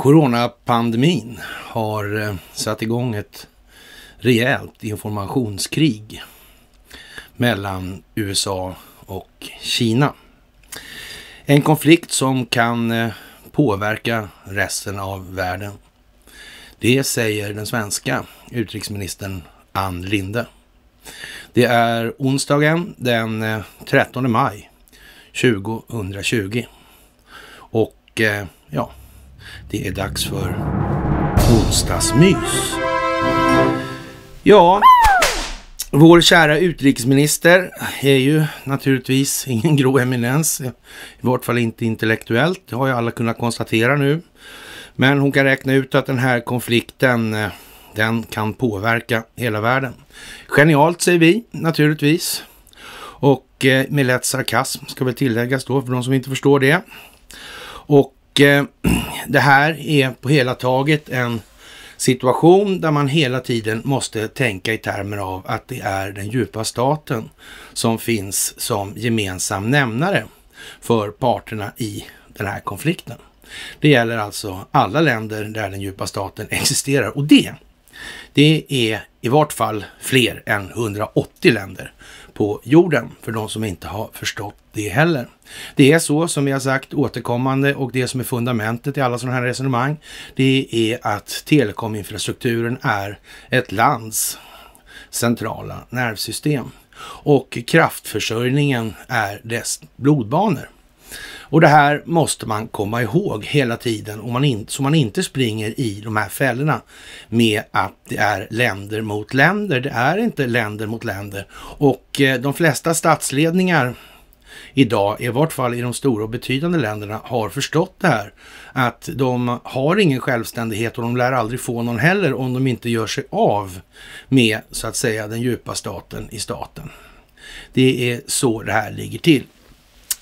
Coronapandemin har eh, satt igång ett rejält informationskrig mellan USA och Kina. En konflikt som kan eh, påverka resten av världen. Det säger den svenska utrikesministern Ann Linde. Det är onsdagen den 13 eh, maj 2020 och ja, det är dags för onsdagsmys. Ja, vår kära utrikesminister är ju naturligtvis ingen grå eminens, i vart fall inte intellektuellt. Det har ju alla kunnat konstatera nu. Men hon kan räkna ut att den här konflikten, den kan påverka hela världen. Genialt säger vi naturligtvis. Och eh, med lätt sarkasm ska väl tilläggas då för de som inte förstår det. Och Eh, det här är på hela taget en situation där man hela tiden måste tänka i termer av att det är den djupa staten som finns som gemensam nämnare för parterna i den här konflikten. Det gäller alltså alla länder där den djupa staten existerar och det, det är i vart fall fler än 180 länder på jorden, för de som inte har förstått det heller. Det är så, som vi har sagt återkommande och det som är fundamentet i alla sådana här resonemang, det är att telekominfrastrukturen är ett lands centrala nervsystem och kraftförsörjningen är dess blodbanor. Och det här måste man komma ihåg hela tiden om man in, så man inte springer i de här fällorna med att det är länder mot länder. Det är inte länder mot länder och eh, de flesta statsledningar idag, i vart fall i de stora och betydande länderna, har förstått det här. Att de har ingen självständighet och de lär aldrig få någon heller om de inte gör sig av med, så att säga, den djupa staten i staten. Det är så det här ligger till.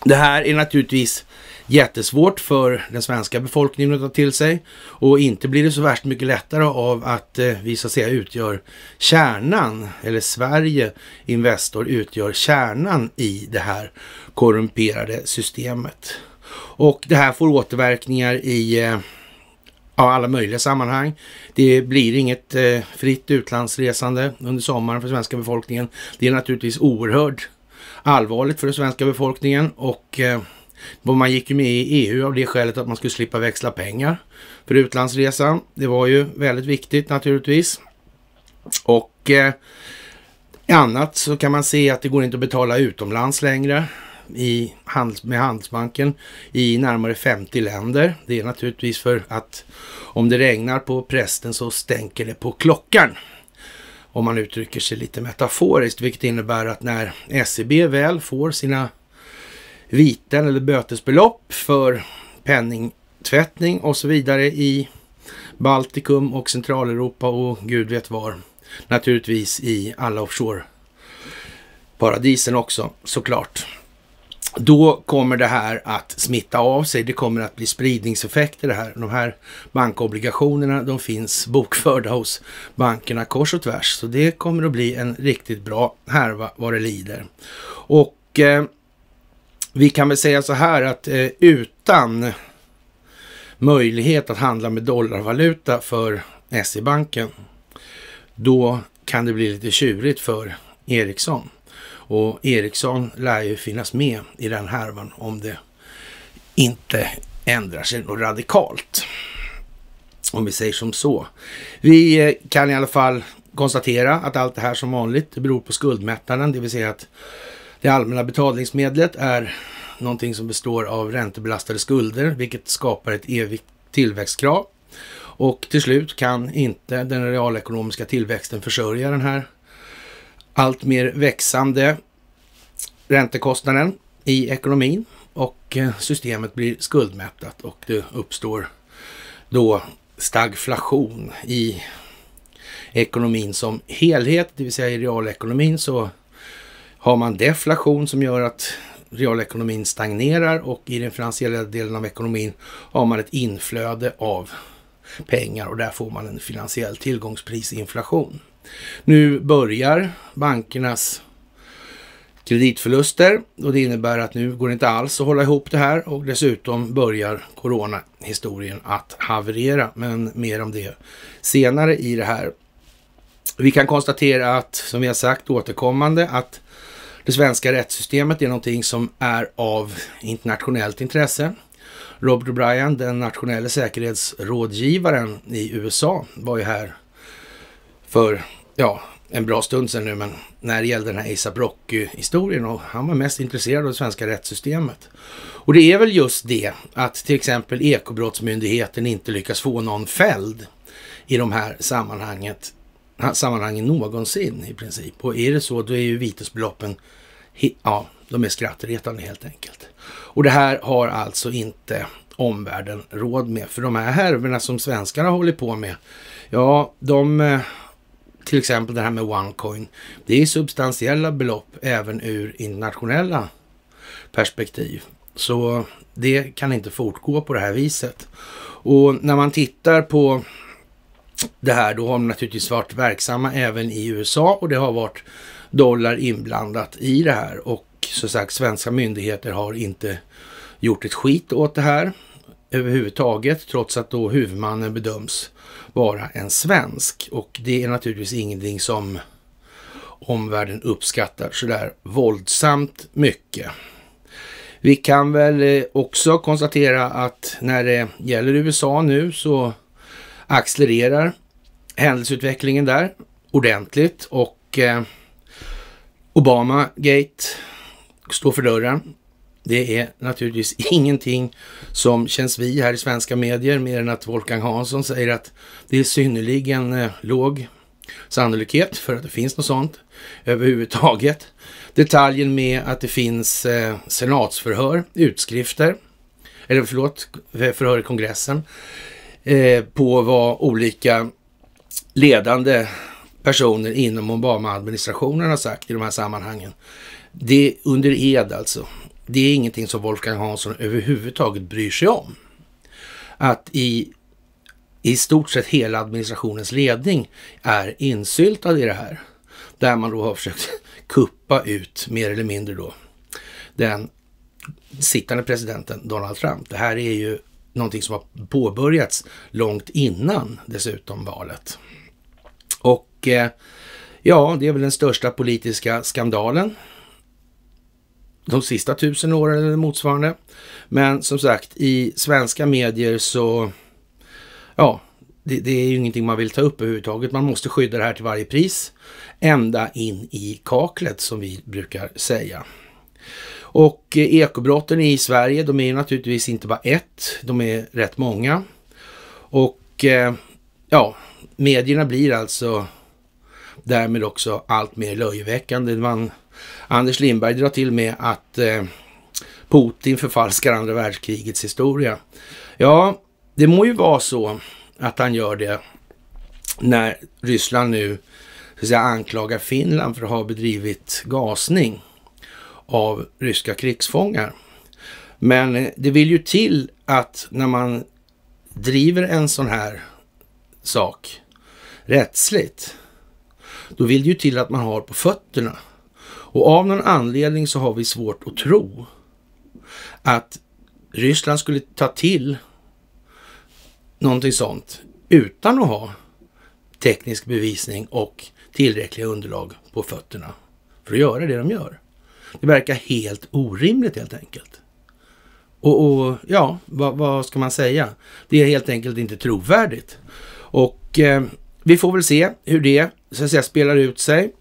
Det här är naturligtvis jättesvårt för den svenska befolkningen att ta till sig och inte blir det så värst mycket lättare av att eh, vi så att säga utgör kärnan, eller Sverige Investor utgör kärnan i det här korrumperade systemet. Och det här får återverkningar i eh, ja, alla möjliga sammanhang. Det blir inget eh, fritt utlandsresande under sommaren för svenska befolkningen. Det är naturligtvis oerhört allvarligt för den svenska befolkningen och eh, man gick ju med i EU av det skälet att man skulle slippa växla pengar för utlandsresan. Det var ju väldigt viktigt naturligtvis. Och eh, annat så kan man se att det går inte att betala utomlands längre i handels, med Handelsbanken i närmare 50 länder. Det är naturligtvis för att om det regnar på prästen så stänker det på klockan. Om man uttrycker sig lite metaforiskt, vilket innebär att när SEB väl får sina viten eller bötesbelopp för penningtvättning och så vidare i Baltikum och Centraleuropa och gud vet var. Naturligtvis i alla offshore-paradisen också såklart. Då kommer det här att smitta av sig. Det kommer att bli spridningseffekter det här. De här bankobligationerna, de finns bokförda hos bankerna kors och tvärs. Så det kommer att bli en riktigt bra härva vad det lider. Och eh, vi kan väl säga så här att eh, utan möjlighet att handla med dollarvaluta för SE-banken, då kan det bli lite tjurigt för Ericsson. Och Ericsson lär ju finnas med i den härvan om det inte ändrar sig något radikalt. Om vi säger som så. Vi eh, kan i alla fall konstatera att allt det här som vanligt beror på skuldmättnaden, det vill säga att det allmänna betalningsmedlet är någonting som består av räntebelastade skulder, vilket skapar ett evigt tillväxtkrav. Och till slut kan inte den realekonomiska tillväxten försörja den här allt mer växande räntekostnaden i ekonomin och eh, systemet blir skuldmättat och det uppstår då stagflation i ekonomin som helhet, det vill säga i realekonomin så har man deflation som gör att realekonomin stagnerar och i den finansiella delen av ekonomin har man ett inflöde av pengar och där får man en finansiell tillgångsprisinflation. Nu börjar bankernas kreditförluster och det innebär att nu går det inte alls att hålla ihop det här och dessutom börjar coronahistorien att haverera. Men mer om det senare i det här. Vi kan konstatera att, som vi har sagt återkommande, att det svenska rättssystemet är någonting som är av internationellt intresse. Robert O'Brien, den nationella säkerhetsrådgivaren i USA, var ju här för, ja, en bra stund sedan nu, men när det gällde den här ASAP Rocky-historien och han var mest intresserad av det svenska rättssystemet. Och det är väl just det att till exempel Ekobrottsmyndigheten inte lyckas få någon fälld i de här sammanhanget, sammanhangen någonsin i princip. Och är det så, då är ju vitesbeloppen ja, de är skrattretande helt enkelt. Och det här har alltså inte omvärlden råd med. För de här härvorna som svenskarna håller på med, ja, de, eh, till exempel det här med OneCoin, det är substantiella belopp även ur internationella perspektiv. Så det kan inte fortgå på det här viset. Och när man tittar på det här, då har de naturligtvis varit verksamma även i USA och det har varit dollar inblandat i det här och som sagt svenska myndigheter har inte gjort ett skit åt det här överhuvudtaget trots att då huvudmannen bedöms vara en svensk och det är naturligtvis ingenting som omvärlden uppskattar sådär våldsamt mycket. Vi kan väl eh, också konstatera att när det gäller USA nu så accelererar händelseutvecklingen där ordentligt och eh, Obama-gate står för dörren. Det är naturligtvis ingenting som känns vi här i svenska medier mer än att Wolfgang Hansson säger att det är synnerligen eh, låg sannolikhet för att det finns något sånt överhuvudtaget. Detaljen med att det finns eh, senatsförhör, utskrifter, eller förlåt, eh, förhör i kongressen, på vad olika ledande personer inom Obama-administrationen har sagt i de här sammanhangen. Det under ed alltså. Det är ingenting som Wolfgang Hansson överhuvudtaget bryr sig om. Att i, i stort sett hela administrationens ledning är insyltad i det här. Där man då har försökt kuppa ut, mer eller mindre då, den sittande presidenten Donald Trump. Det här är ju någonting som har påbörjats långt innan dessutom valet. Eh, ja, det är väl den största politiska skandalen de sista tusen åren eller motsvarande. Men som sagt, i svenska medier så, ja, det, det, är ju ingenting man vill ta upp överhuvudtaget. Man måste skydda det här till varje pris, ända in i kaklet som vi brukar säga. Och eh, ekobrotten i Sverige, de är ju naturligtvis inte bara ett, de är rätt många. Och eh, ja, medierna blir alltså därmed också allt mer löjeväckande. Man, Anders Lindberg drar till med att eh, Putin förfalskar andra världskrigets historia. Ja, det må ju vara så att han gör det när Ryssland nu så säga, anklagar Finland för att ha bedrivit gasning av ryska krigsfångar. Men eh, det vill ju till att när man driver en sån här sak rättsligt, då vill det ju till att man har på fötterna. Och av någon anledning så har vi svårt att tro att Ryssland skulle ta till någonting sånt utan att ha teknisk bevisning och tillräckliga underlag på fötterna för att göra det de gör. Det verkar helt orimligt helt enkelt. Och, och ja, vad, vad, ska man säga? Det är helt enkelt inte trovärdigt. Och eh, vi får väl se hur det så att säga, spelar ut sig.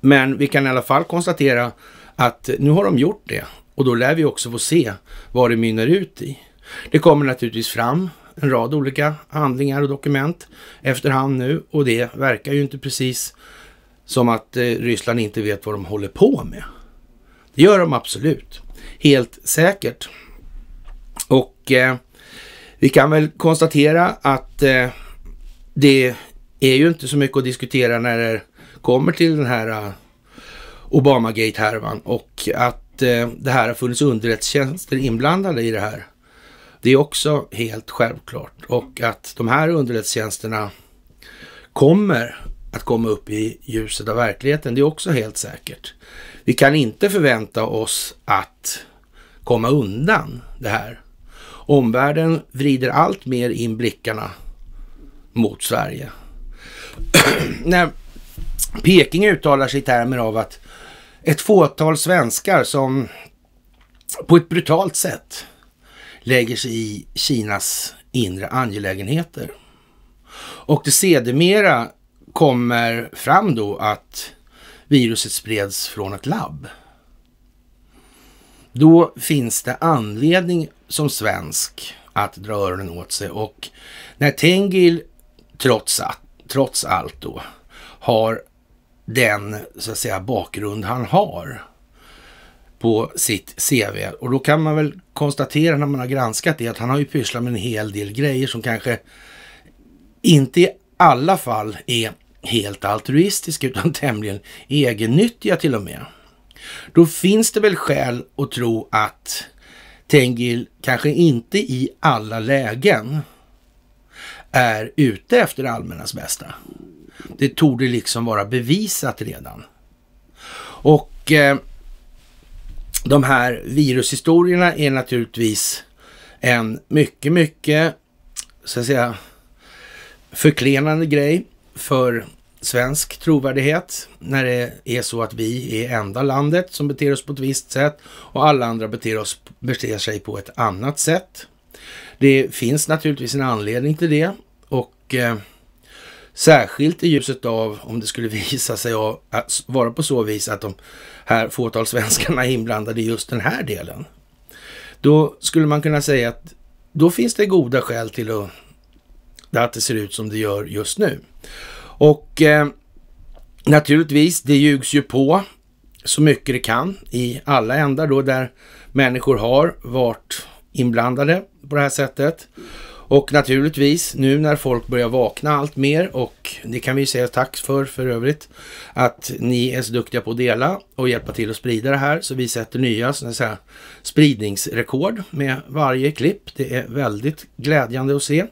Men vi kan i alla fall konstatera att nu har de gjort det och då lär vi också få se vad det mynnar ut i. Det kommer naturligtvis fram en rad olika handlingar och dokument efterhand nu och det verkar ju inte precis som att eh, Ryssland inte vet vad de håller på med. Det gör de absolut, helt säkert. Och eh, vi kan väl konstatera att eh, det är ju inte så mycket att diskutera när det kommer till den här äh, Obamagate-härvan och att äh, det här har funnits underrättelsetjänster inblandade i det här. Det är också helt självklart och att de här underrättelsetjänsterna kommer att komma upp i ljuset av verkligheten. Det är också helt säkert. Vi kan inte förvänta oss att komma undan det här. Omvärlden vrider allt mer in blickarna mot Sverige. När Peking uttalar sig i termer av att ett fåtal svenskar som på ett brutalt sätt lägger sig i Kinas inre angelägenheter. Och det sedermera kommer fram då att viruset spreds från ett labb. Då finns det anledning som svensk att dra öronen åt sig och när Tengil trots, att, trots allt då har den så att säga bakgrund han har på sitt CV. Och då kan man väl konstatera när man har granskat det att han har ju pysslat med en hel del grejer som kanske inte i alla fall är helt altruistiska utan tämligen egennyttiga till och med. Då finns det väl skäl att tro att Tengil kanske inte i alla lägen är ute efter det allmännas bästa. Det tog det liksom vara bevisat redan. Och eh, de här virushistorierna är naturligtvis en mycket, mycket, så att säga, förklenande grej för svensk trovärdighet när det är så att vi är enda landet som beter oss på ett visst sätt och alla andra beter, oss, beter sig på ett annat sätt. Det finns naturligtvis en anledning till det och eh, särskilt i ljuset av om det skulle visa sig att vara på så vis att de här fåtal svenskarna är inblandade i just den här delen. Då skulle man kunna säga att då finns det goda skäl till att, att det ser ut som det gör just nu. Och eh, naturligtvis, det ljugs ju på så mycket det kan i alla ändar då där människor har varit inblandade på det här sättet. Och naturligtvis nu när folk börjar vakna allt mer och det kan vi säga tack för för övrigt att ni är så duktiga på att dela och hjälpa till att sprida det här så vi sätter nya så säga, spridningsrekord med varje klipp. Det är väldigt glädjande att se.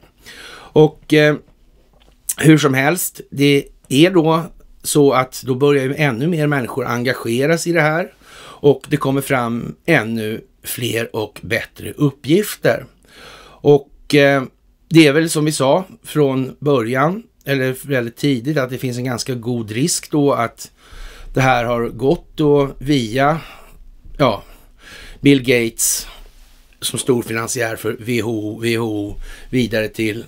Och eh, hur som helst, det är då så att då börjar ju ännu mer människor engageras i det här och det kommer fram ännu fler och bättre uppgifter. Och Eh, det är väl som vi sa från början, eller väldigt tidigt, att det finns en ganska god risk då att det här har gått då via ja, Bill Gates som storfinansiär för WHO, WHO vidare till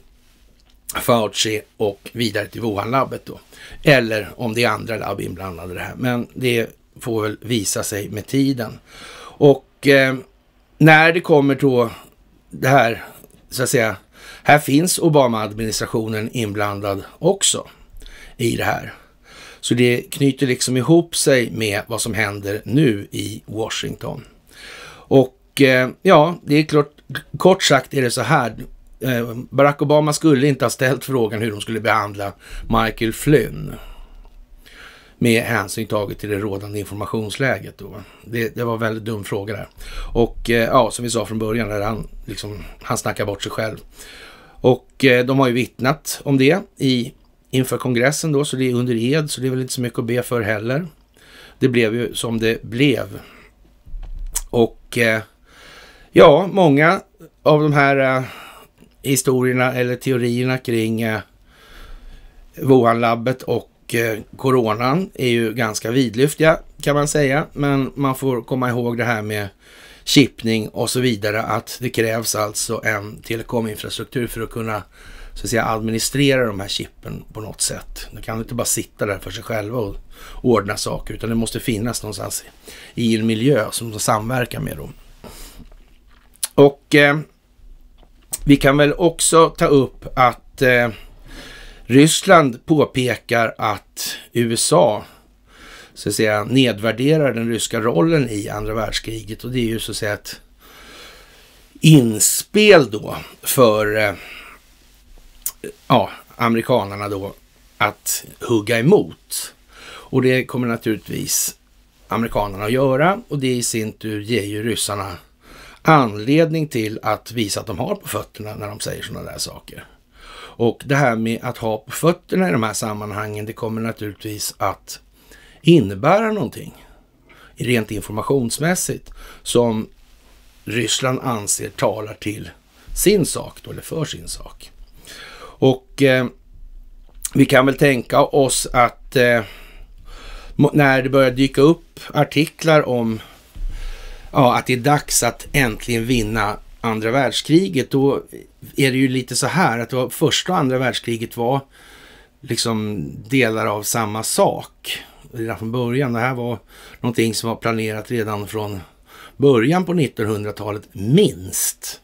Fauci och vidare till Wuhan-labbet då. Eller om det är andra labb inblandade i det här. Men det får väl visa sig med tiden. Och eh, när det kommer då det här så att säga, här finns Obama-administrationen inblandad också i det här. Så det knyter liksom ihop sig med vad som händer nu i Washington. Och eh, ja, det är klart, kort sagt är det så här. Eh, Barack Obama skulle inte ha ställt frågan hur de skulle behandla Michael Flynn med hänsyn taget till det rådande informationsläget. Då. Det, det var en väldigt dum fråga där. Och eh, ja, som vi sa från början, där han, liksom, han snackar bort sig själv. Och eh, de har ju vittnat om det i, inför kongressen då, så det är under ed, så det är väl inte så mycket att be för heller. Det blev ju som det blev. Och eh, ja, många av de här historierna eller teorierna kring Wuhan-labbet och Eh, coronan är ju ganska vidlyftiga kan man säga. Men man får komma ihåg det här med chippning och så vidare. Att det krävs alltså en telekominfrastruktur för att kunna så att säga, administrera de här chippen på något sätt. De kan inte bara sitta där för sig själva och ordna saker utan det måste finnas någonstans i en miljö som de samverkar med. Dem. Och eh, vi kan väl också ta upp att eh, Ryssland påpekar att USA så att säga, nedvärderar den ryska rollen i andra världskriget och det är ju så att säga ett inspel då för eh, ja, amerikanarna då att hugga emot. Och det kommer naturligtvis amerikanerna att göra och det i sin tur ger ju ryssarna anledning till att visa att de har på fötterna när de säger sådana där saker. Och det här med att ha på fötterna i de här sammanhangen, det kommer naturligtvis att innebära någonting rent informationsmässigt som Ryssland anser talar till sin sak då, eller för sin sak. Och eh, vi kan väl tänka oss att eh, när det börjar dyka upp artiklar om ja, att det är dags att äntligen vinna andra världskriget, då är det ju lite så här att var, första och andra världskriget var liksom delar av samma sak redan från början. Det här var någonting som var planerat redan från början på 1900-talet, minst.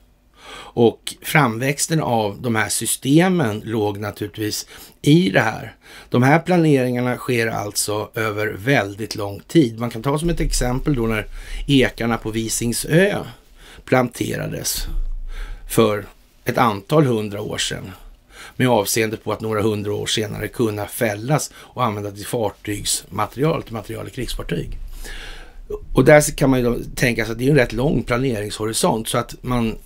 Och framväxten av de här systemen låg naturligtvis i det här. De här planeringarna sker alltså över väldigt lång tid. Man kan ta som ett exempel då när ekarna på Visingsö planterades för ett antal hundra år sedan med avseende på att några hundra år senare kunna fällas och användas till fartygsmaterial, till material i krigsfartyg. Och där kan man ju tänka sig att det är en rätt lång planeringshorisont så att man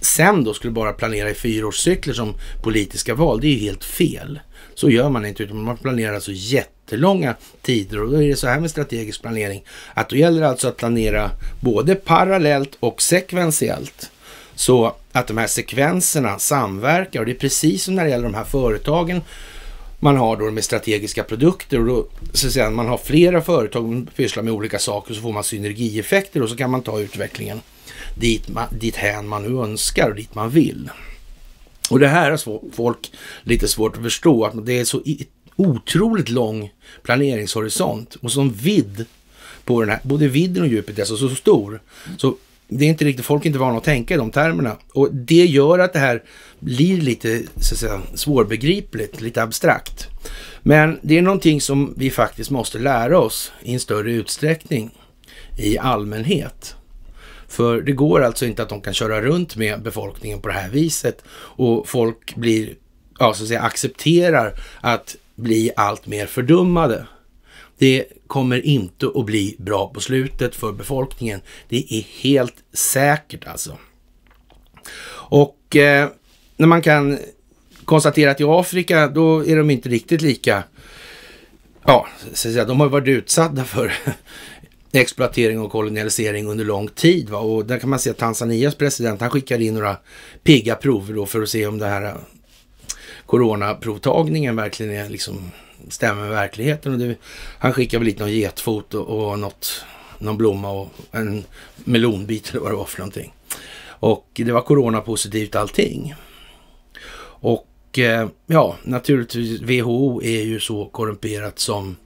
sen då skulle bara planera i fyraårscykler som politiska val, det är ju helt fel. Så gör man inte, utan man planerar alltså jättelånga tider. Och då är det så här med strategisk planering, att då gäller det alltså att planera både parallellt och sekventiellt. Så att de här sekvenserna samverkar och det är precis som när det gäller de här företagen man har då med strategiska produkter och då så att säga, man har flera företag som pysslar med olika saker så får man synergieffekter och så kan man ta utvecklingen dit, man, dit man nu önskar och dit man vill. Och det här har folk lite svårt att förstå, att det är så otroligt lång planeringshorisont och sån vidd på den här, både vidden och djupet är alltså så stor. Så det är inte riktigt, folk är inte vana att tänka i de termerna. Och det gör att det här blir lite så att säga, svårbegripligt, lite abstrakt. Men det är någonting som vi faktiskt måste lära oss i en större utsträckning i allmänhet. För det går alltså inte att de kan köra runt med befolkningen på det här viset och folk blir, ja så att säga, accepterar att bli allt mer fördummade. Det kommer inte att bli bra på slutet för befolkningen. Det är helt säkert alltså. Och eh, när man kan konstatera att i Afrika, då är de inte riktigt lika Ja, så att säga, de har varit utsatta för exploatering och kolonialisering under lång tid. Va? Och där kan man se att Tanzanias president, han skickade in några pigga prover då för att se om det här eh, coronaprovtagningen verkligen är, liksom, stämmer med verkligheten. Och det, han skickade väl dit någon getfot och, och något, någon blomma och en melonbit eller vad det var för någonting. Och det var coronapositivt allting. Och eh, ja, naturligtvis WHO är ju så korrumperat som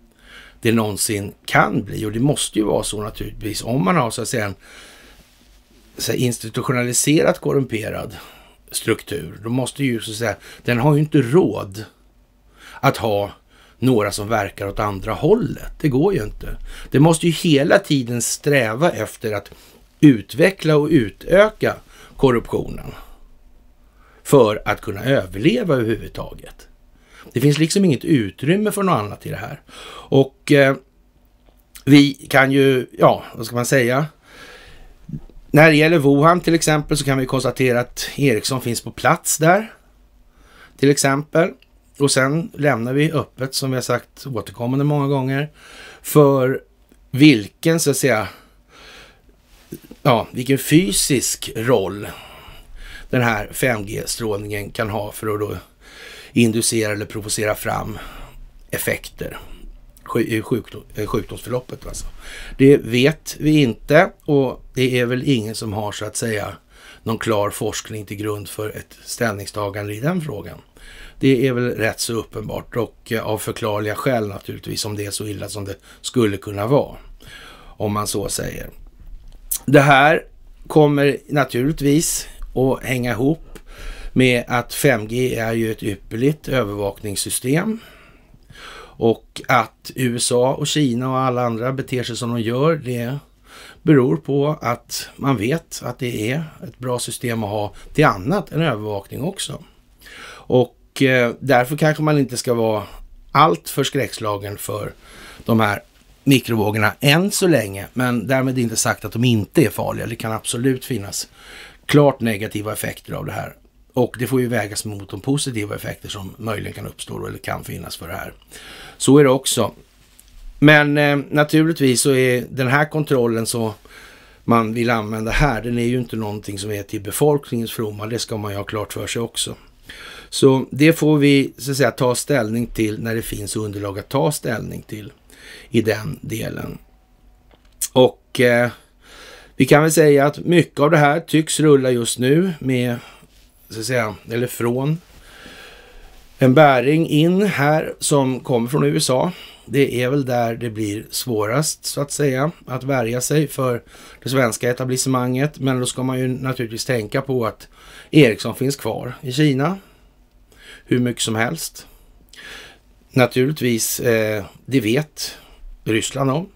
det någonsin kan bli. Och det måste ju vara så naturligtvis om man har så att säga en så här, institutionaliserat korrumperad struktur. Då måste ju så att säga, den har ju inte råd att ha några som verkar åt andra hållet. Det går ju inte. Det måste ju hela tiden sträva efter att utveckla och utöka korruptionen för att kunna överleva överhuvudtaget. Det finns liksom inget utrymme för något annat i det här. Och eh, vi kan ju, ja, vad ska man säga? När det gäller Wuhan till exempel så kan vi konstatera att Ericsson finns på plats där. Till exempel. Och sen lämnar vi öppet, som vi har sagt återkommande många gånger, för vilken, så att säga, ja, vilken fysisk roll den här 5G-strålningen kan ha för att då inducera eller provocera fram effekter i eh, sjukdom, eh, sjukdomsförloppet. Alltså. Det vet vi inte och det är väl ingen som har så att säga någon klar forskning till grund för ett ställningstagande i den frågan. Det är väl rätt så uppenbart och eh, av förklarliga skäl naturligtvis om det är så illa som det skulle kunna vara. Om man så säger. Det här kommer naturligtvis att hänga ihop med att 5G är ju ett ypperligt övervakningssystem och att USA och Kina och alla andra beter sig som de gör, det beror på att man vet att det är ett bra system att ha till annat än övervakning också. Och eh, därför kanske man inte ska vara allt för skräckslagen för de här mikrovågorna än så länge. Men därmed inte sagt att de inte är farliga. Det kan absolut finnas klart negativa effekter av det här. Och det får ju vägas mot de positiva effekter som möjligen kan uppstå eller kan finnas för det här. Så är det också. Men eh, naturligtvis så är den här kontrollen så man vill använda här, den är ju inte någonting som är till befolkningens fromma. Det ska man ju ha klart för sig också. Så det får vi så att säga ta ställning till när det finns underlag att ta ställning till i den delen. Och eh, vi kan väl säga att mycket av det här tycks rulla just nu med så att säga, eller från en bäring in här som kommer från USA. Det är väl där det blir svårast så att säga att värja sig för det svenska etablissemanget. Men då ska man ju naturligtvis tänka på att Ericsson finns kvar i Kina hur mycket som helst. Naturligtvis, eh, det vet Ryssland om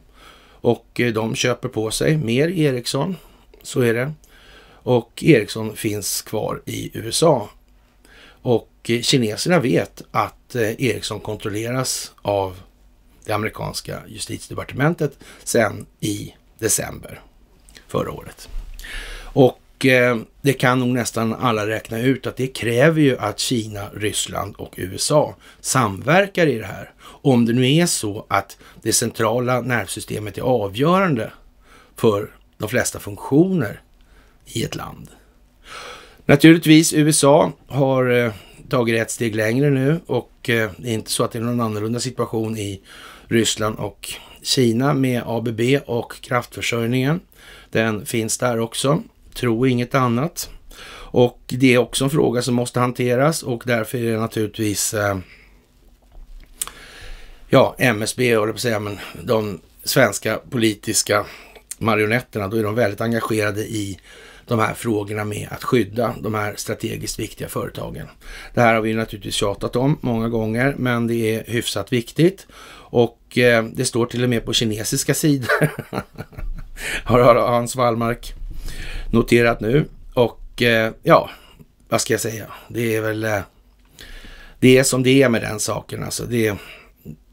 och eh, de köper på sig mer Ericsson. Så är det och Ericsson finns kvar i USA. Och eh, kineserna vet att eh, Ericsson kontrolleras av det amerikanska justitiedepartementet sedan i december förra året. Och eh, det kan nog nästan alla räkna ut att det kräver ju att Kina, Ryssland och USA samverkar i det här. Om det nu är så att det centrala nervsystemet är avgörande för de flesta funktioner i ett land. Naturligtvis, USA har eh, tagit ett steg längre nu och eh, det är inte så att det är någon annorlunda situation i Ryssland och Kina med ABB och kraftförsörjningen. Den finns där också. Tro inget annat. Och det är också en fråga som måste hanteras och därför är det naturligtvis eh, ja, MSB, jag på säga, men de svenska politiska marionetterna, då är de väldigt engagerade i de här frågorna med att skydda de här strategiskt viktiga företagen. Det här har vi naturligtvis tjatat om många gånger, men det är hyfsat viktigt och eh, det står till och med på kinesiska sidor. har Hans Wallmark noterat nu och eh, ja, vad ska jag säga? Det är väl eh, det är som det är med den saken alltså. Det,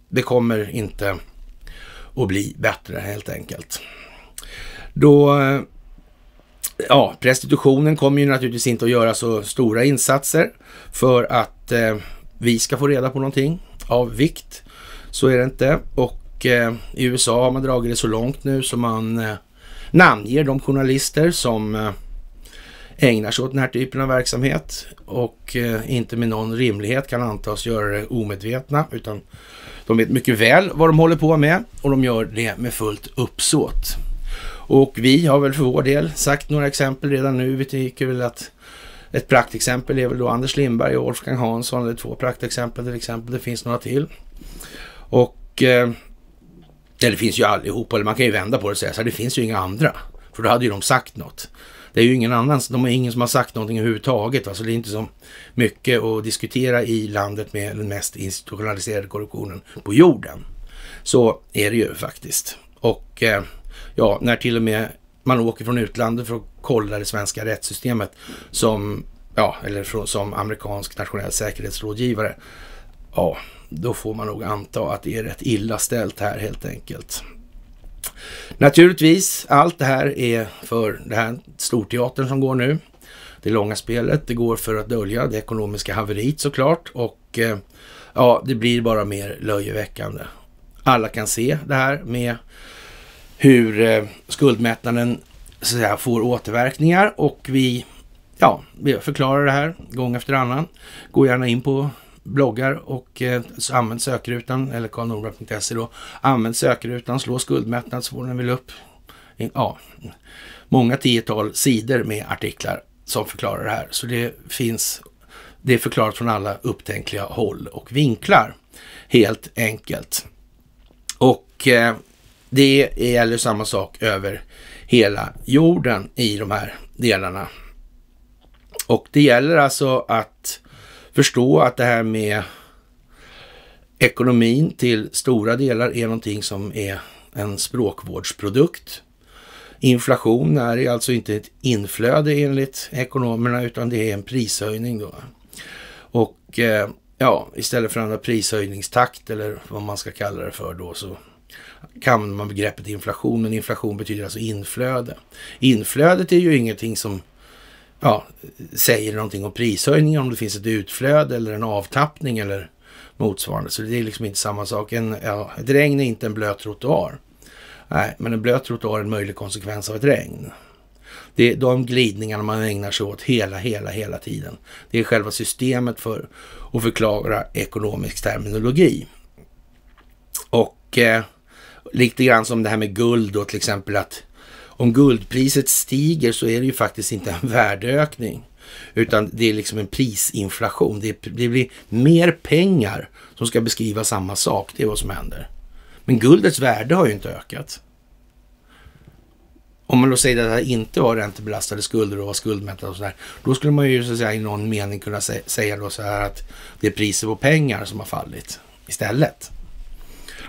det kommer inte att bli bättre helt enkelt. Då ja, prestitutionen kommer ju naturligtvis inte att göra så stora insatser för att eh, vi ska få reda på någonting av vikt. Så är det inte. Och eh, i USA har man dragit det så långt nu som man eh, namnger de journalister som eh, ägnar sig åt den här typen av verksamhet och eh, inte med någon rimlighet kan antas göra det omedvetna utan de vet mycket väl vad de håller på med och de gör det med fullt uppsåt. Och vi har väl för vår del sagt några exempel redan nu. Vi tycker väl att ett praktexempel är väl då Anders Lindberg och Wolfgang Hansson. Det är två praktexempel till exempel. Det finns några till. Och eh, det finns ju allihopa. eller man kan ju vända på det och säga så här, det finns ju inga andra. För då hade ju de sagt något. Det är ju ingen annan, de har ingen som har sagt någonting överhuvudtaget. Va? Så det är inte så mycket att diskutera i landet med den mest institutionaliserade korruptionen på jorden. Så är det ju faktiskt. Och eh, ja, när till och med man åker från utlandet för att kolla det svenska rättssystemet som, ja, eller som amerikansk nationell säkerhetsrådgivare. Ja, då får man nog anta att det är rätt illa ställt här helt enkelt. Naturligtvis, allt det här är för den här storteatern som går nu. Det långa spelet, det går för att dölja det ekonomiska haveriet såklart och eh, ja, det blir bara mer löjeväckande. Alla kan se det här med hur eh, skuldmättnaden så att säga, får återverkningar och vi, ja, vi förklarar det här gång efter annan. Gå gärna in på bloggar och eh, använd sökrutan eller karlnorberg.se då. Använd sökrutan, slå skuldmättnad så får den väl upp ja, många tiotal sidor med artiklar som förklarar det här. Så det finns, det är förklarat från alla upptänkliga håll och vinklar helt enkelt. Och eh, det gäller samma sak över hela jorden i de här delarna. Och det gäller alltså att förstå att det här med ekonomin till stora delar är någonting som är en språkvårdsprodukt. Inflation är alltså inte ett inflöde enligt ekonomerna utan det är en prishöjning då. Och eh, ja, istället för andra prishöjningstakt eller vad man ska kalla det för då så kan man begreppet inflation, men inflation betyder alltså inflöde. Inflödet är ju ingenting som ja, säger någonting om prishöjningar om det finns ett utflöde eller en avtappning eller motsvarande. Så det är liksom inte samma sak. En, ja, ett regn är inte en blöt trottoar. Nej, men en blöt trottoar är en möjlig konsekvens av ett regn. Det är de glidningarna man ägnar sig åt hela, hela, hela tiden. Det är själva systemet för att förklara ekonomisk terminologi. Och eh, Lite grann som det här med guld då till exempel att om guldpriset stiger så är det ju faktiskt inte en värdeökning. Utan det är liksom en prisinflation. Det, det blir mer pengar som ska beskriva samma sak. Det är vad som händer. Men guldets värde har ju inte ökat. Om man då säger att det inte var räntebelastade skulder och var skuldmättade och sådär. Då skulle man ju så att säga i någon mening kunna säga då så här att det är priset på pengar som har fallit istället.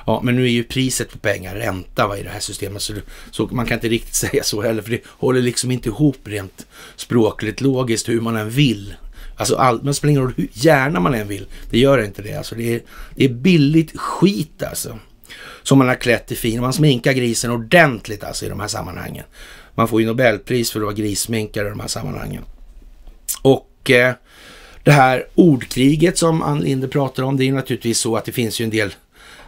Ja, men nu är ju priset på pengar ränta va, i det här systemet, så, så man kan inte riktigt säga så heller, för det håller liksom inte ihop rent språkligt logiskt hur man än vill. Alltså, all, men spelar ingen roll hur gärna man än vill, det gör inte det. Alltså, det, är, det är billigt skit alltså, som man har klätt i fin. Man sminkar grisen ordentligt alltså i de här sammanhangen. Man får ju Nobelpris för att vara grissminkare i de här sammanhangen. Och eh, det här ordkriget som Ann Linde pratar om, det är naturligtvis så att det finns ju en del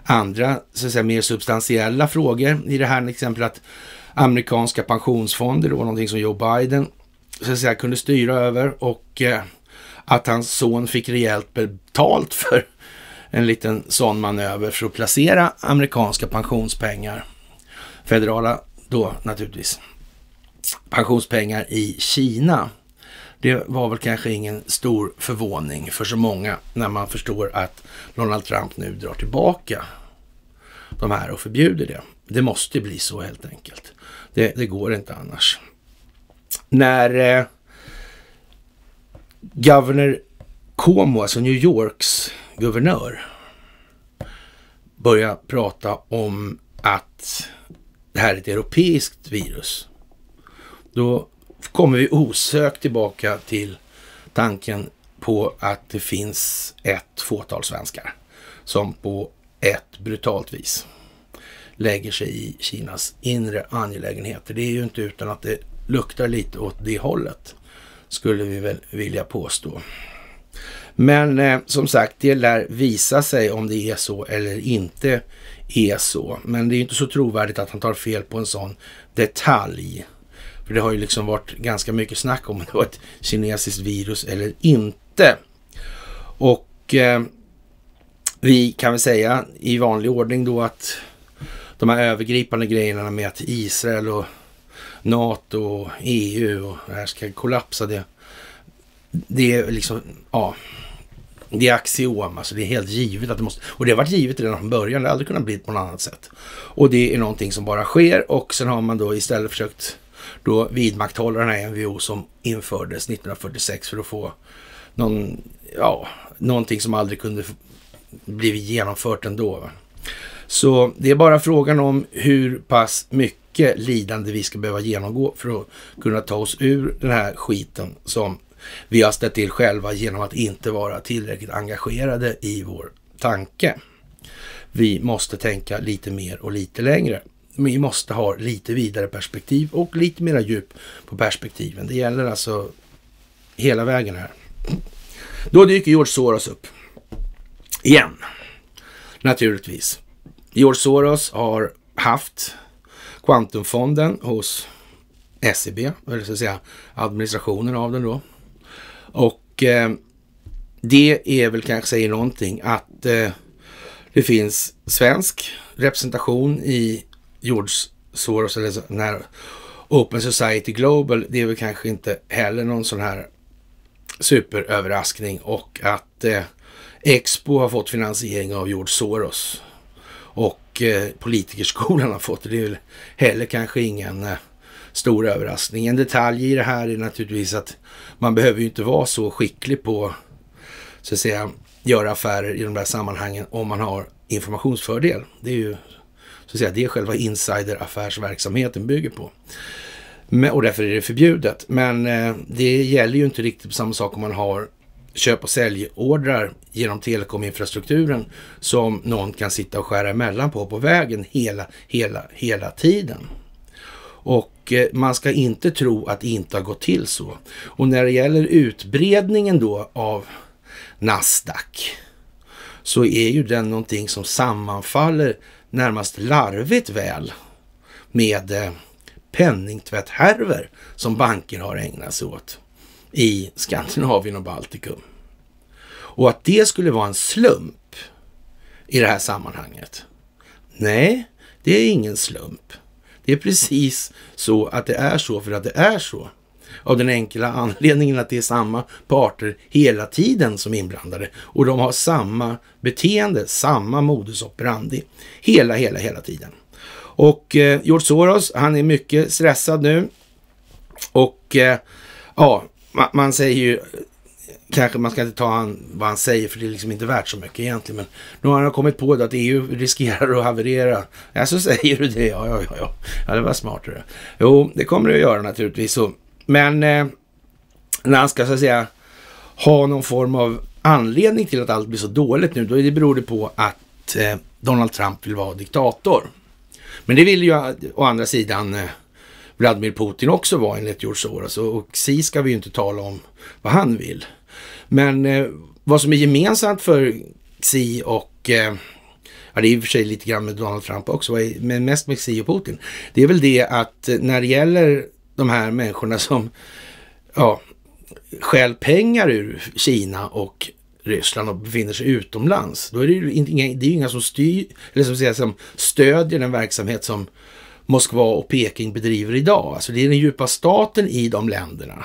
andra så att säga, mer substantiella frågor i det här, till exempel att amerikanska pensionsfonder, det var någonting som Joe Biden så att säga, kunde styra över och eh, att hans son fick rejält betalt för en liten sån manöver för att placera amerikanska pensionspengar, federala då naturligtvis, pensionspengar i Kina. Det var väl kanske ingen stor förvåning för så många när man förstår att Donald Trump nu drar tillbaka de här och förbjuder det. Det måste bli så helt enkelt. Det, det går inte annars. När eh, Governor Cuomo, alltså New Yorks guvernör, börjar prata om att det här är ett europeiskt virus. Då kommer vi osökt tillbaka till tanken på att det finns ett fåtal svenskar som på ett brutalt vis lägger sig i Kinas inre angelägenheter. Det är ju inte utan att det luktar lite åt det hållet, skulle vi väl vilja påstå. Men eh, som sagt, det lär visa sig om det är så eller inte är så. Men det är inte så trovärdigt att han tar fel på en sån detalj för det har ju liksom varit ganska mycket snack om det var ett kinesiskt virus eller inte. Och eh, vi kan väl säga i vanlig ordning då att de här övergripande grejerna med att Israel och NATO och EU och det här ska kollapsa. Det, det är liksom, ja, det är axiom, alltså det är helt givet att det måste, och det har varit givet redan från början, det har aldrig kunnat bli på något annat sätt. Och det är någonting som bara sker och sen har man då istället försökt då vidmakthålla den här NVO som infördes 1946 för att få någon, ja, någonting som aldrig kunde blivit genomfört ändå. Så det är bara frågan om hur pass mycket lidande vi ska behöva genomgå för att kunna ta oss ur den här skiten som vi har ställt till själva genom att inte vara tillräckligt engagerade i vår tanke. Vi måste tänka lite mer och lite längre vi måste ha lite vidare perspektiv och lite mera djup på perspektiven. Det gäller alltså hela vägen här. Då dyker George Soros upp. Igen. Naturligtvis. George Soros har haft kvantumfonden hos SEB, eller så att säga administrationen av den då. Och eh, det är väl kanske säger någonting att eh, det finns svensk representation i George Soros eller den här Open Society Global, det är väl kanske inte heller någon sån här superöverraskning och att eh, Expo har fått finansiering av George Soros och eh, politikerskolan har fått det. Det är väl heller kanske ingen eh, stor överraskning. En detalj i det här är naturligtvis att man behöver ju inte vara så skicklig på så att säga göra affärer i de där sammanhangen om man har informationsfördel. Det är ju så att säga, det är själva insideraffärsverksamheten bygger på. Men, och därför är det förbjudet. Men eh, det gäller ju inte riktigt på samma sak om man har köp och säljordrar genom telekominfrastrukturen som någon kan sitta och skära emellan på på vägen hela, hela, hela tiden. Och eh, man ska inte tro att det inte har gått till så. Och när det gäller utbredningen då av Nasdaq så är ju den någonting som sammanfaller närmast larvigt väl med eh, penningtvätthärvor som banker har ägnat sig åt i Skandinavien och Baltikum. Och att det skulle vara en slump i det här sammanhanget. Nej, det är ingen slump. Det är precis så att det är så för att det är så. Av den enkla anledningen att det är samma parter hela tiden som är inblandade och de har samma beteende, samma modus operandi hela, hela, hela tiden. Och eh, George Soros, han är mycket stressad nu och eh, ja, man, man säger ju kanske man ska inte ta han, vad han säger för det är liksom inte värt så mycket egentligen. Men nu har han kommit på det att EU riskerar att haverera. Ja, så säger du det? Ja, ja, ja. ja det var smart. Det. Jo, det kommer det att göra naturligtvis. Och men eh, när han ska så att säga ha någon form av anledning till att allt blir så dåligt nu, då det beror det på att eh, Donald Trump vill vara diktator. Men det vill ju å andra sidan eh, Vladimir Putin också vara enligt George Soros och Xi ska vi ju inte tala om vad han vill. Men eh, vad som är gemensamt för Xi och eh, ja, det är i och för sig lite grann med Donald Trump också, men mest med Xi och Putin. Det är väl det att eh, när det gäller de här människorna som ja, stjäl pengar ur Kina och Ryssland och befinner sig utomlands. Då är det ju inga, det är inga som, styr, eller som, säger, som stödjer den verksamhet som Moskva och Peking bedriver idag. Alltså det är den djupa staten i de länderna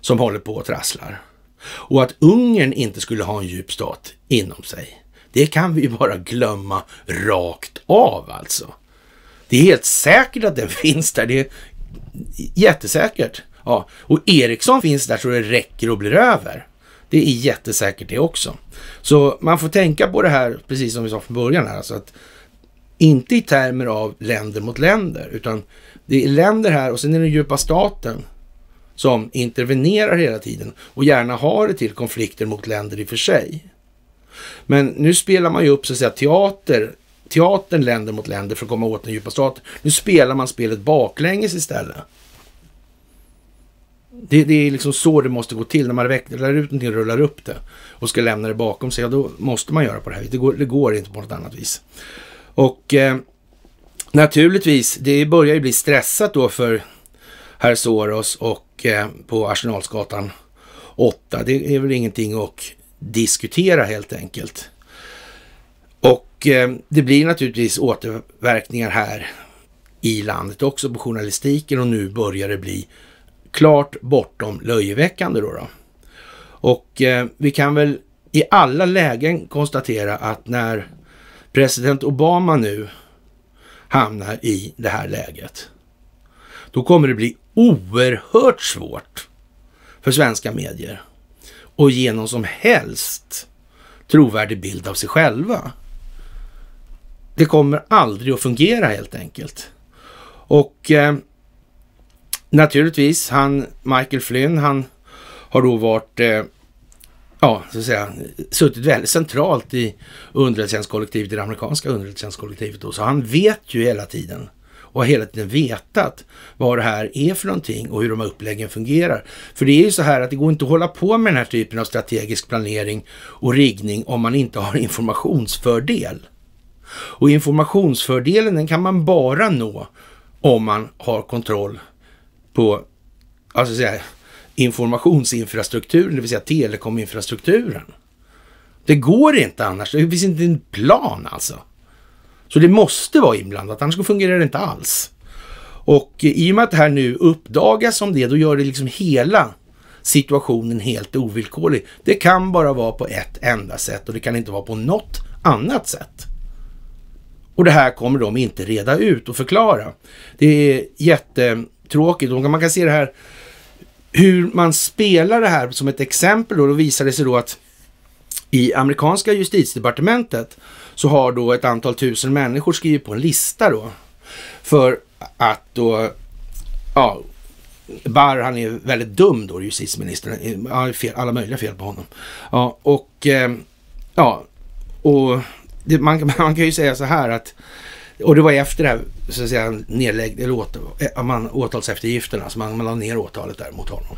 som håller på och trasslar. Och att Ungern inte skulle ha en djup stat inom sig, det kan vi bara glömma rakt av alltså. Det är helt säkert att den finns där, det jättesäkert. Ja. Och Ericsson finns där så det räcker och blir över. Det är jättesäkert det också. Så man får tänka på det här, precis som vi sa från början här, alltså att inte i termer av länder mot länder, utan det är länder här och sen är det den djupa staten som intervenerar hela tiden och gärna har det till konflikter mot länder i och för sig. Men nu spelar man ju upp så att säga teater teatern länder mot länder för att komma åt den djupa staten. Nu spelar man spelet baklänges istället. Det, det, är liksom så det måste gå till. När man vecklar ut någonting och rullar upp det och ska lämna det bakom sig, ja, då måste man göra på det här viset. Det går, det går inte på något annat vis. Och eh, naturligtvis, det börjar ju bli stressat då för herr Soros och eh, på Arsenalsgatan 8. Det är väl ingenting att diskutera helt enkelt. Och eh, det blir naturligtvis återverkningar här i landet också på journalistiken och nu börjar det bli klart bortom löjeväckande. Då, då. Och eh, vi kan väl i alla lägen konstatera att när president Obama nu hamnar i det här läget, då kommer det bli oerhört svårt för svenska medier att ge någon som helst trovärdig bild av sig själva det kommer aldrig att fungera helt enkelt. Och eh, naturligtvis, han Michael Flynn, han har då varit, eh, ja, så att säga, suttit väldigt centralt i underrättelsetjänstkollektivet, i det amerikanska underrättelsetjänstkollektivet då, så han vet ju hela tiden och har hela tiden vetat vad det här är för någonting och hur de här uppläggen fungerar. För det är ju så här att det går inte att hålla på med den här typen av strategisk planering och riggning om man inte har informationsfördel. Och informationsfördelen den kan man bara nå om man har kontroll på alltså säga, informationsinfrastrukturen, det vill säga telekominfrastrukturen. Det går inte annars. Det finns inte en plan alltså. Så det måste vara inblandat, annars fungerar det inte alls. Och eh, i och med att det här nu uppdagas som det, då gör det liksom hela situationen helt ovillkorlig. Det kan bara vara på ett enda sätt och det kan inte vara på något annat sätt. Och det här kommer de inte reda ut och förklara. Det är jättetråkigt. Och man kan se det här, hur man spelar det här som ett exempel. Och då visar det sig då att i amerikanska justitiedepartementet så har då ett antal tusen människor skrivit på en lista då för att då, ja, Barr han är väldigt dum då, justitieministern. Alla möjliga fel på honom. Ja, och, eh, ja, och det, man, man kan ju säga så här att och det var efter det här, så att säga, nedlägg, eller åt, eh, åtalseftergifterna, så man, man la ner åtalet där mot honom.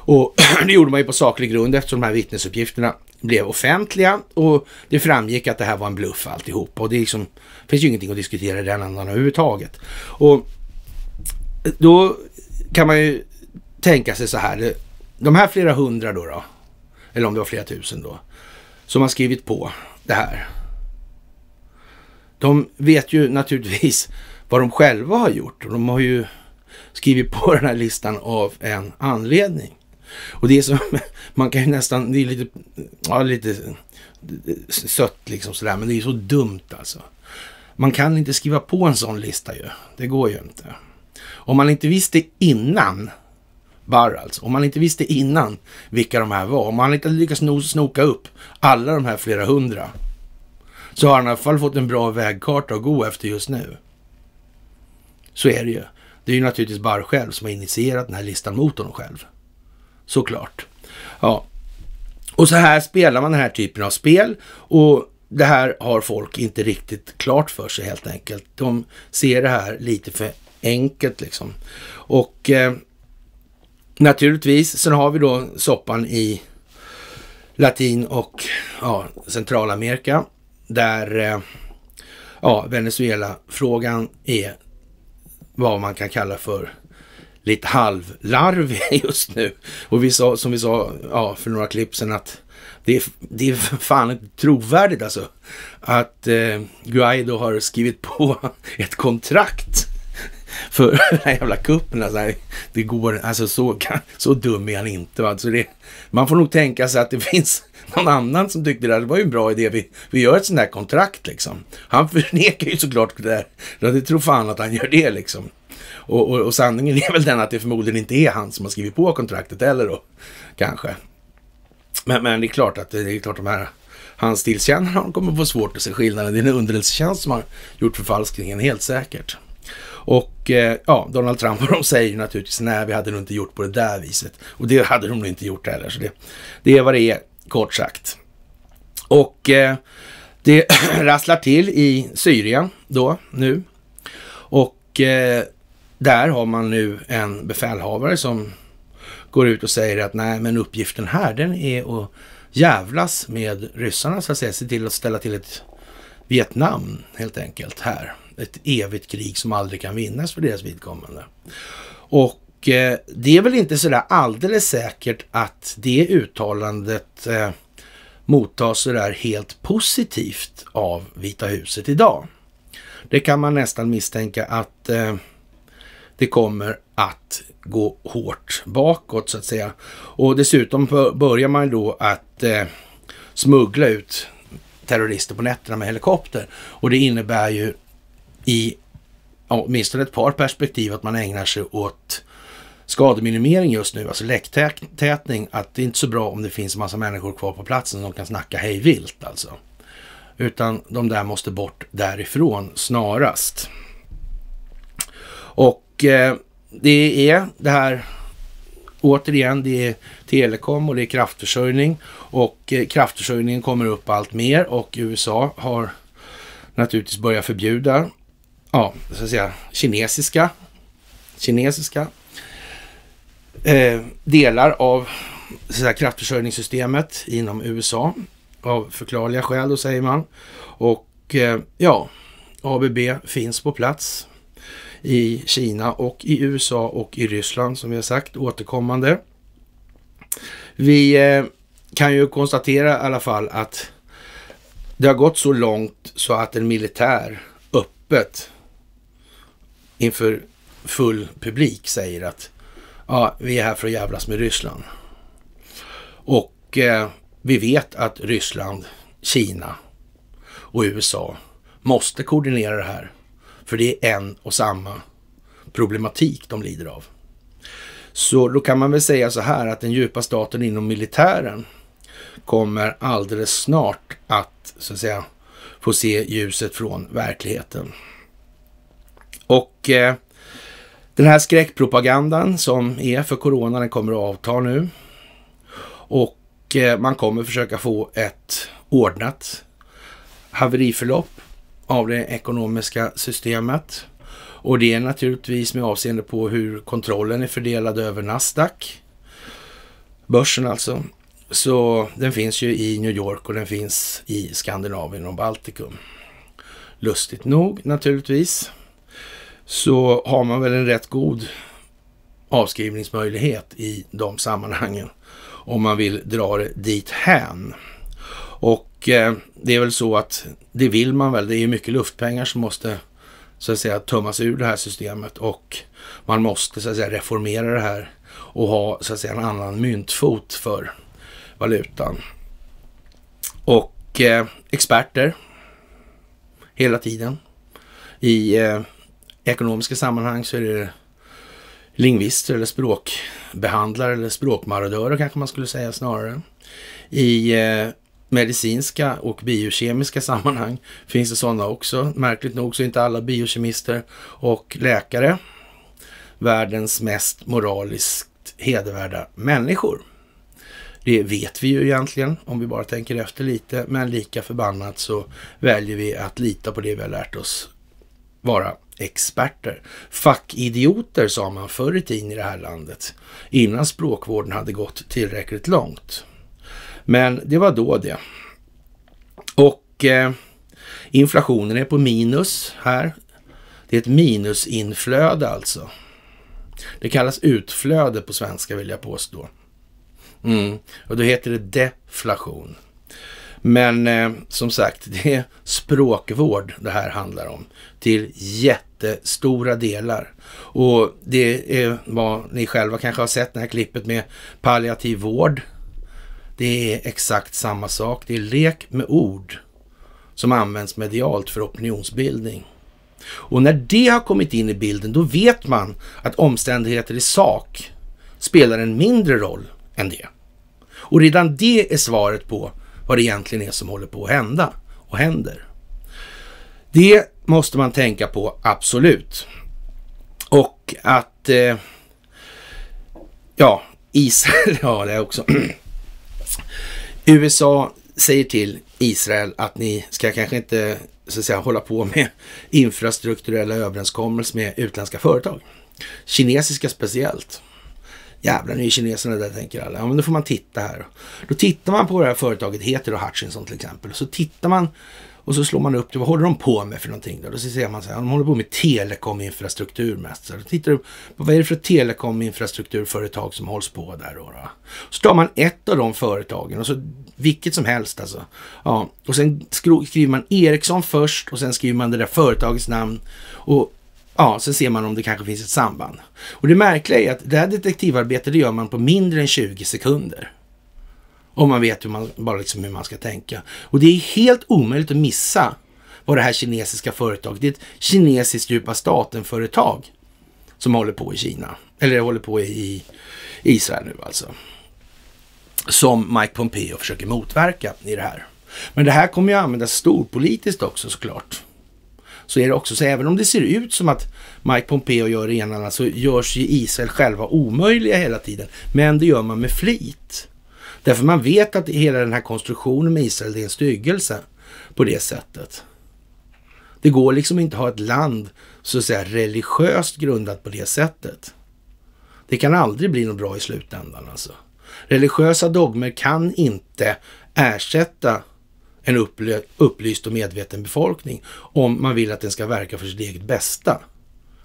Och det gjorde man ju på saklig grund eftersom de här vittnesuppgifterna blev offentliga och det framgick att det här var en bluff alltihop. Och det liksom, finns ju ingenting att diskutera i den andan överhuvudtaget. Och då kan man ju tänka sig så här, de här flera hundra då, då eller om det var flera tusen då, som har skrivit på det här de vet ju naturligtvis vad de själva har gjort och de har ju skrivit på den här listan av en anledning. Och det är som, man kan ju nästan, det är lite, ja, lite sött liksom sådär, men det är så dumt alltså. Man kan inte skriva på en sån lista ju, det går ju inte. Om man inte visste innan, Barr alltså, om man inte visste innan vilka de här var, om man inte lyckats snoka upp alla de här flera hundra, så har han i alla fall fått en bra vägkarta att gå efter just nu. Så är det ju. Det är ju naturligtvis Barr själv som har initierat den här listan mot honom själv. Såklart. Ja. Och så här spelar man den här typen av spel och det här har folk inte riktigt klart för sig helt enkelt. De ser det här lite för enkelt liksom. Och eh, naturligtvis, sen har vi då soppan i Latin och ja, Centralamerika där eh, ja, Venezuela-frågan är vad man kan kalla för lite halvlarvig just nu. Och vi sa, som vi sa ja, för några klipp sedan att det är, det är fan inte trovärdigt alltså. Att eh, Guaido har skrivit på ett kontrakt för den här jävla kuppen. Alltså, det går, alltså så, så dum är han inte. Va? Alltså det, man får nog tänka sig att det finns någon annan som tyckte det var ju en bra idé. Vi, vi gör ett sånt här kontrakt liksom. Han förnekar ju såklart det där. Det tror fan att han gör det liksom. Och, och, och, sanningen är väl den att det förmodligen inte är han som har skrivit på kontraktet heller då, kanske. Men, men det är klart att det är klart de här hans tillkännarna kommer få svårt att se skillnaden. Det är en underrättelsetjänst som har gjort förfalskningen, helt säkert. Och eh, ja, Donald Trump och de säger naturligtvis nej, vi hade nog inte gjort på det där viset. Och det hade de nog inte gjort heller, så det, det är vad det är kort sagt. Och eh, det rasslar till i Syrien då, nu. Och eh, där har man nu en befälhavare som går ut och säger att nej, men uppgiften här, den är att jävlas med ryssarna, så att säga, se till att ställa till ett Vietnam helt enkelt här. Ett evigt krig som aldrig kan vinnas för deras vidkommande. Och Eh, det är väl inte sådär alldeles säkert att det uttalandet eh, mottas sådär helt positivt av Vita huset idag. Det kan man nästan misstänka att eh, det kommer att gå hårt bakåt så att säga. Och dessutom börjar man då att eh, smuggla ut terrorister på nätterna med helikopter. Och det innebär ju i åtminstone ett par perspektiv att man ägnar sig åt skademinimering just nu, alltså läcktätning, att det är inte så bra om det finns massa människor kvar på platsen som kan snacka hej vilt alltså. Utan de där måste bort därifrån snarast. Och eh, det är det här återigen, det är telekom och det är kraftförsörjning och eh, kraftförsörjningen kommer upp allt mer och USA har naturligtvis börjat förbjuda, ja, så att säga, kinesiska, kinesiska eh, delar av så här, kraftförsörjningssystemet inom USA. Av förklarliga skäl då säger man. Och eh, ja, ABB finns på plats i Kina och i USA och i Ryssland som vi har sagt återkommande. Vi eh, kan ju konstatera i alla fall att det har gått så långt så att en militär öppet inför full publik säger att ja, vi är här för att jävlas med Ryssland. Och eh, vi vet att Ryssland, Kina och USA måste koordinera det här. För det är en och samma problematik de lider av. Så då kan man väl säga så här att den djupa staten inom militären kommer alldeles snart att, så att säga, få se ljuset från verkligheten. Och eh, den här skräckpropagandan som är för corona, den kommer att avta nu. Och eh, man kommer försöka få ett ordnat haveriförlopp av det ekonomiska systemet. Och det är naturligtvis med avseende på hur kontrollen är fördelad över Nasdaq, börsen alltså. Så den finns ju i New York och den finns i Skandinavien och Baltikum. Lustigt nog naturligtvis så har man väl en rätt god avskrivningsmöjlighet i de sammanhangen om man vill dra det dit hän. Och eh, det är väl så att det vill man väl. Det är mycket luftpengar som måste så att säga tömmas ur det här systemet och man måste så att säga reformera det här och ha så att säga en annan myntfot för valutan. Och eh, experter hela tiden i eh, ekonomiska sammanhang så är det lingvister eller språkbehandlare eller språkmarodörer kanske man skulle säga snarare. I eh, medicinska och biokemiska sammanhang finns det sådana också. Märkligt nog så är inte alla biokemister och läkare världens mest moraliskt hedervärda människor. Det vet vi ju egentligen om vi bara tänker efter lite, men lika förbannat så väljer vi att lita på det vi har lärt oss vara experter. Fackidioter sa man förr i tiden i det här landet, innan språkvården hade gått tillräckligt långt. Men det var då det. Och eh, inflationen är på minus här. Det är ett minusinflöde alltså. Det kallas utflöde på svenska vill jag påstå. Mm. Och då heter det deflation. Men eh, som sagt, det är språkvård det här handlar om till jättestora delar. Och det är vad ni själva kanske har sett, det här klippet med palliativ vård. Det är exakt samma sak. Det är lek med ord som används medialt för opinionsbildning. Och när det har kommit in i bilden, då vet man att omständigheter i sak spelar en mindre roll än det. Och redan det är svaret på vad det egentligen är som håller på att hända och händer. Det måste man tänka på, absolut. Och att, eh, ja, Israel, ja det är också. USA säger till Israel att ni ska kanske inte så att säga, hålla på med infrastrukturella överenskommelser med utländska företag. Kinesiska speciellt. Jävlar, nu är kineserna där, tänker alla. Ja, men då får man titta här. Då tittar man på vad det här företaget heter och Hutchinson till exempel. Och så tittar man och så slår man upp det. Vad håller de på med för någonting? Då, då så ser man att de håller på med telekominfrastruktur mest. Så då tittar du på vad är det för telekominfrastrukturföretag som hålls på där då? då? Så tar man ett av de företagen, och så, vilket som helst alltså. Ja, och sen skriver man Ericsson först och sen skriver man det där företagets namn. Och Ja, sen ser man om det kanske finns ett samband. Och det märkliga är att det här detektivarbetet det gör man på mindre än 20 sekunder. Om man vet hur man, bara liksom hur man ska tänka. Och det är helt omöjligt att missa vad det här kinesiska företaget, det är ett kinesiskt djupa staten-företag som håller på i Kina, eller håller på i Israel nu alltså. Som Mike Pompeo försöker motverka i det här. Men det här kommer ju användas storpolitiskt också såklart så är det också så även om det ser ut som att Mike Pompeo gör det ena så görs ju Israel själva omöjliga hela tiden. Men det gör man med flit. Därför man vet att hela den här konstruktionen med Israel det är en styggelse på det sättet. Det går liksom inte att ha ett land så att säga religiöst grundat på det sättet. Det kan aldrig bli något bra i slutändan alltså. Religiösa dogmer kan inte ersätta en upplö, upplyst och medveten befolkning om man vill att den ska verka för sitt eget bästa.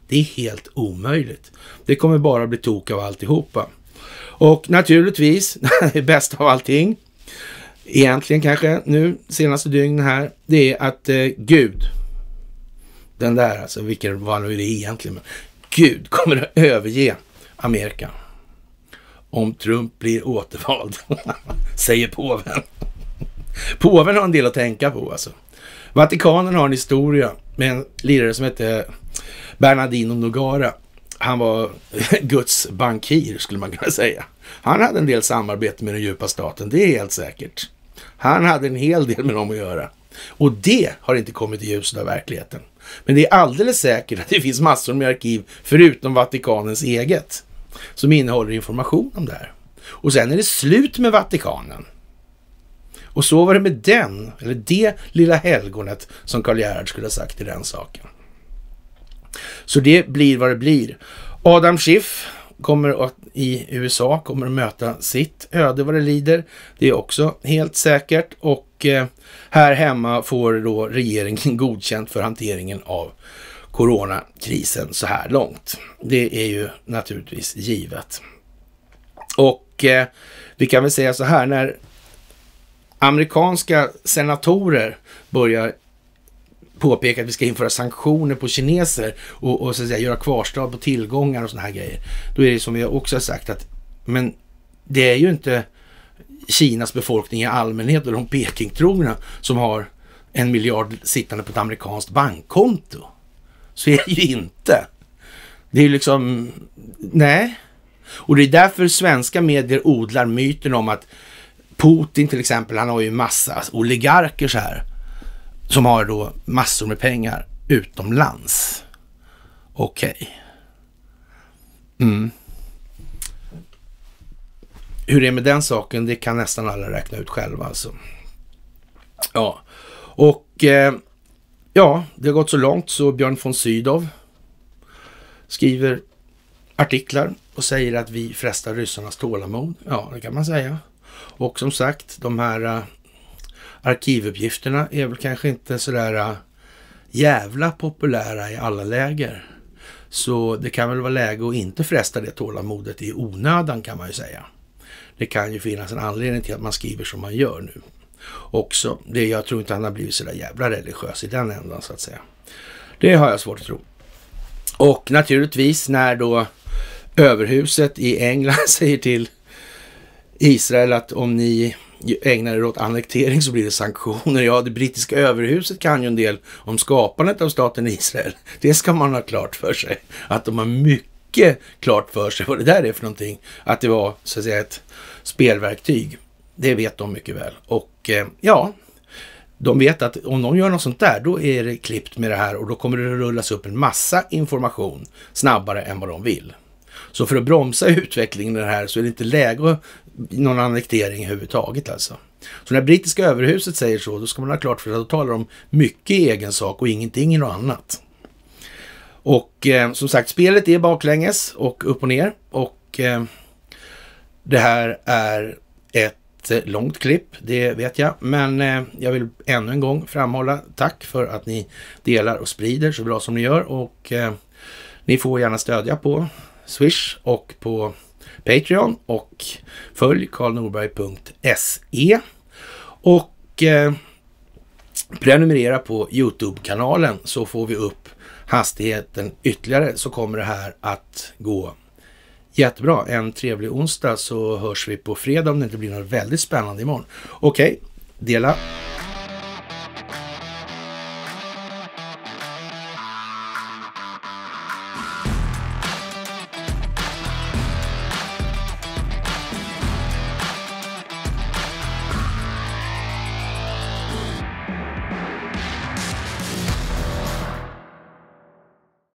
Det är helt omöjligt. Det kommer bara bli tok av alltihopa. Och naturligtvis, det bästa av allting, egentligen kanske nu senaste dygnen här, det är att eh, Gud, den där alltså, vilken var det egentligen, men Gud kommer att överge Amerika om Trump blir återvald, säger påven. Påven har en del att tänka på alltså. Vatikanen har en historia med en lirare som hette Bernardino Nogara. Han var Guds bankir skulle man kunna säga. Han hade en del samarbete med den djupa staten, det är helt säkert. Han hade en hel del med dem att göra. Och det har inte kommit i ljuset av verkligheten. Men det är alldeles säkert att det finns massor med arkiv, förutom Vatikanens eget, som innehåller information om det här. Och sen är det slut med Vatikanen. Och så var det med den, eller det lilla helgonet som Karl Gerhard skulle ha sagt i den saken. Så det blir vad det blir. Adam Schiff kommer att, i USA kommer att möta sitt öde vad det lider. Det är också helt säkert och eh, här hemma får då regeringen godkänt för hanteringen av coronakrisen så här långt. Det är ju naturligtvis givet. Och eh, vi kan väl säga så här, när Amerikanska senatorer börjar påpeka att vi ska införa sanktioner på kineser och, och så att säga, göra kvarstad på tillgångar och sådana här grejer. Då är det som vi också har sagt att, men det är ju inte Kinas befolkning i allmänhet och de Pekingtrogna som har en miljard sittande på ett amerikanskt bankkonto. Så är det ju inte. Det är ju liksom, nej. Och det är därför svenska medier odlar myten om att Putin till exempel, han har ju massa oligarker så här, som har då massor med pengar utomlands. Okej. Okay. Mm. Hur det är med den saken, det kan nästan alla räkna ut själva alltså. Ja, och eh, ja, det har gått så långt så Björn von Sydow skriver artiklar och säger att vi frestar ryssarnas tålamod. Ja, det kan man säga. Och som sagt, de här uh, arkivuppgifterna är väl kanske inte sådär uh, eh, jävla populära i alla läger. Så det kan väl vara läge att inte fresta det tålamodet i onödan kan man ju säga. Det kan ju finnas en anledning till att man skriver som man gör nu. Också, det, jag tror inte han har blivit sådär jävla religiös i den ändan så att säga. Det har jag svårt att tro. Och naturligtvis när då överhuset i England säger till Israel att om ni ägnar er åt annektering så blir det sanktioner. Ja, det brittiska överhuset kan ju en del om skapandet av staten Israel. Det ska man ha klart för sig. Att de har mycket klart för sig vad det där är för någonting. Att det var så att säga ett spelverktyg. Det vet de mycket väl. Och eh, ja, de vet att om de gör något sånt där, då är det klippt med det här och då kommer det rullas upp en massa information snabbare än vad de vill. Så för att bromsa utvecklingen i det här så är det inte läge att någon annektering överhuvudtaget alltså. Så när brittiska överhuset säger så, då ska man ha klart för sig att de talar om mycket i egen sak och ingenting i något annat. Och eh, som sagt, spelet är baklänges och upp och ner. Och eh, det här är ett eh, långt klipp, det vet jag. Men eh, jag vill ännu en gång framhålla tack för att ni delar och sprider så bra som ni gör. Och eh, ni får gärna stödja på Swish och på Patreon och följ karlnorberg.se och eh, prenumerera på Youtube-kanalen så får vi upp hastigheten ytterligare så kommer det här att gå jättebra. En trevlig onsdag så hörs vi på fredag om det inte blir något väldigt spännande imorgon. Okej, okay, dela